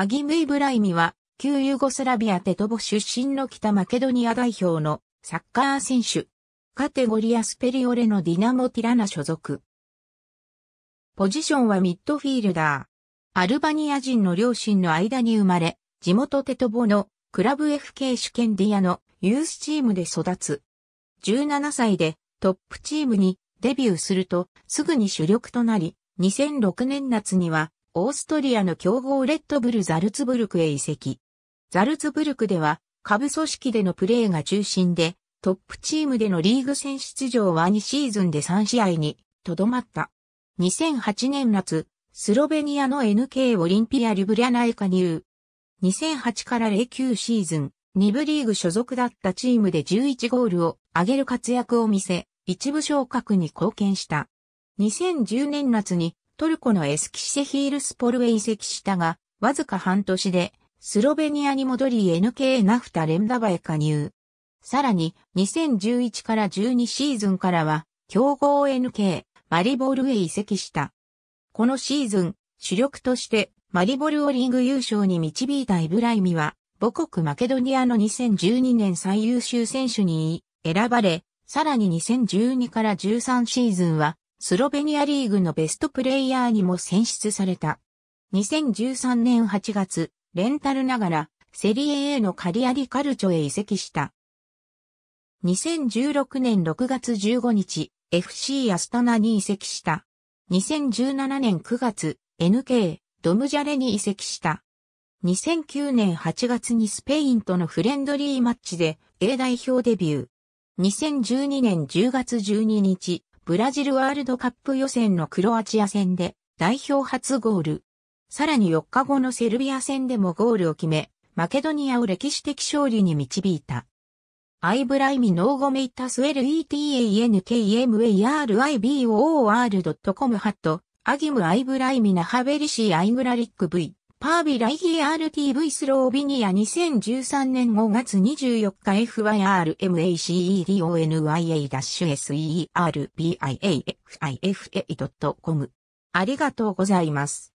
アギムイブライミは、旧ユーゴスラビアテトボ出身の北マケドニア代表のサッカー選手。カテゴリアスペリオレのディナモティラナ所属。ポジションはミッドフィールダー。アルバニア人の両親の間に生まれ、地元テトボのクラブ FK 主権ディアのユースチームで育つ。17歳でトップチームにデビューするとすぐに主力となり、2006年夏にはオーストリアの強豪レッドブルザルツブルクへ移籍。ザルツブルクでは、下部組織でのプレーが中心で、トップチームでのリーグ戦出場は2シーズンで3試合に、とどまった。2008年夏、スロベニアの NK オリンピア・リュブリャナへ加入。2008から09シーズン、2部リーグ所属だったチームで11ゴールを上げる活躍を見せ、一部昇格に貢献した。2010年夏にトルコのエスキシェヒールスポルへ移籍したが、わずか半年で、スロベニアに戻り NK ナフタレンダバへ加入。さらに、2011から12シーズンからは、強豪 NK、マリボールへ移籍した。このシーズン、主力として、マリボルをリング優勝に導いたイブライミは、母国マケドニアの2012年最優秀選手に選ばれ、さらに2012から13シーズンはスロベニアリーグのベストプレイヤーにも選出された。2013年8月、レンタルながらセリエ A のカリアリカルチョへ移籍した。2016年6月15日、FC アスタナに移籍した。2017年9月、NK、ドムジャレに移籍した。2009年8月にスペインとのフレンドリーマッチで A 代表デビュー。2012年10月12日、ブラジルワールドカップ予選のクロアチア戦で代表初ゴール。さらに4日後のセルビア戦でもゴールを決め、マケドニアを歴史的勝利に導いた。アイブライミノーゴメイタスウェル ETANKMARIBOOR.com ハット、アギムアイブライミナハベリシーアイグラリック V。パービライギ RTV スロービニア2013年5月24日 FYRMACEDONYA-SERBIAFIA.com f ありがとうございます。